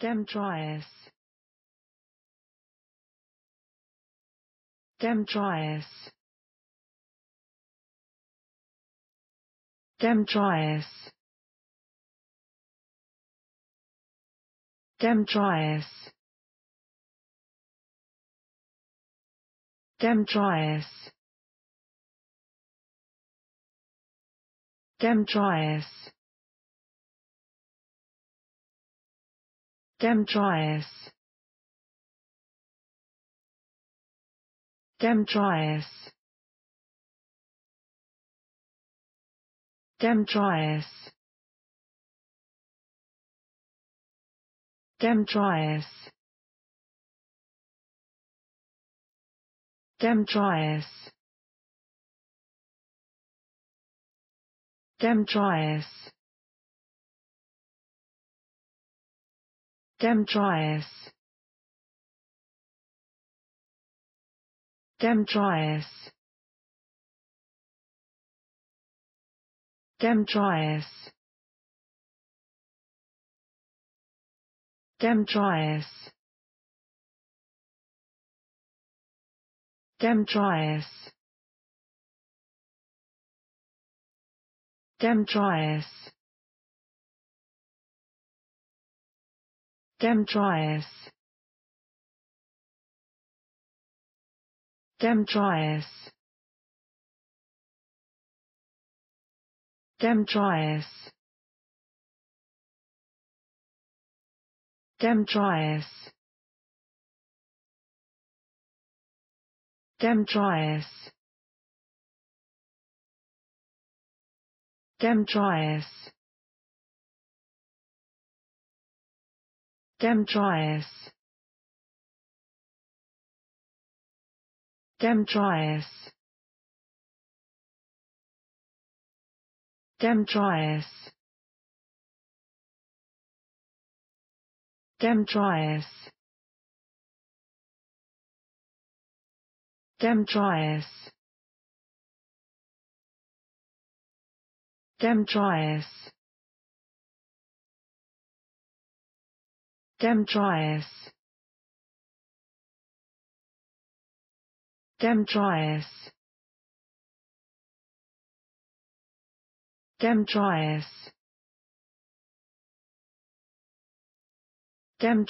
Dem dryas. Dem dryas. Dem dryas. Dem dryas. Dem dryas. Dem dryas. Demetrius Demetrius Demetrius Demetrius Demetrius Demetrius Dem dryas. Dem dryas. Dem dryas. Dem dryas. Dem dryas. Dem dryas. Demetrius Demetrius Demetrius Demetrius Demetrius Demetrius Demetrius Demetrius Demetrius Demetrius Demetrius Demetrius Dem Dryas. Dem Dryas. Dem Dryas. Dem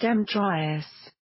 Dem Dem